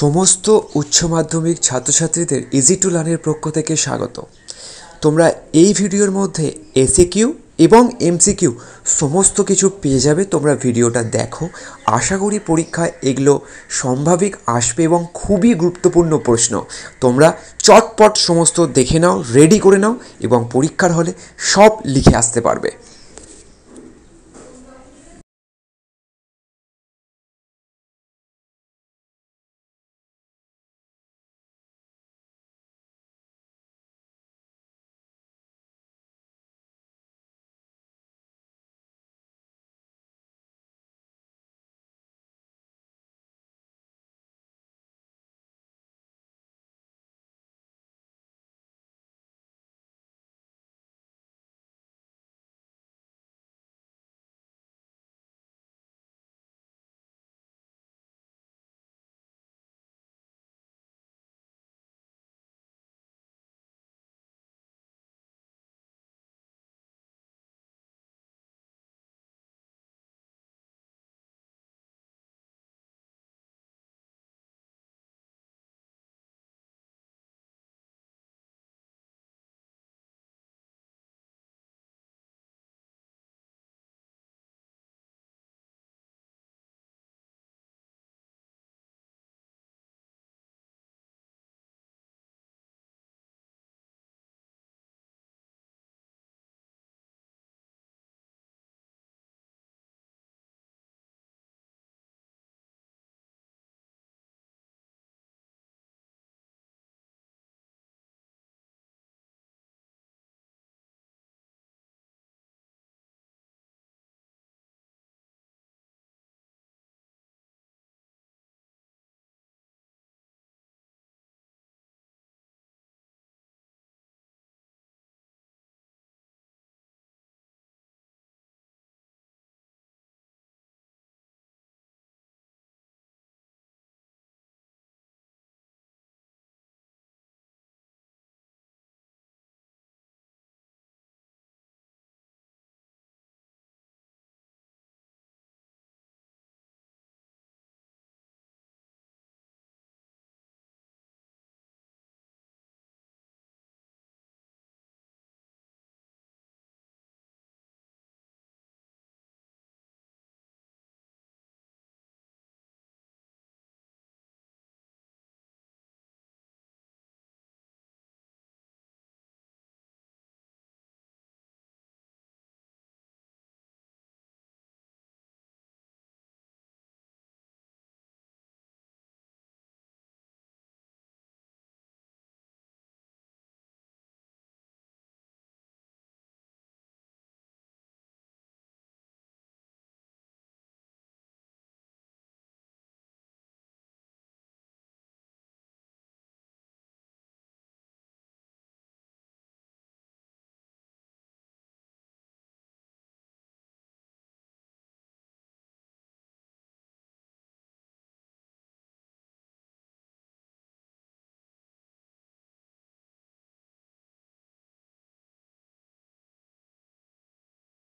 সমস্ত উচ্চ মাধ্যমিক ছাত্রছাত্রীদের ইজি টু লার্নের পক্ষ থেকে স্বাগত তোমরা এই ভিডিওর মধ্যে এসিকিউ কিউ এবং এমসিকিউ সমস্ত কিছু পেয়ে যাবে তোমরা ভিডিওটা দেখো আশা করি পরীক্ষায় এগুলো সম্ভাবিক আসবে এবং খুবই গুরুত্বপূর্ণ প্রশ্ন তোমরা চটপট সমস্ত দেখে নাও রেডি করে নাও এবং পরীক্ষার হলে সব লিখে আসতে পারবে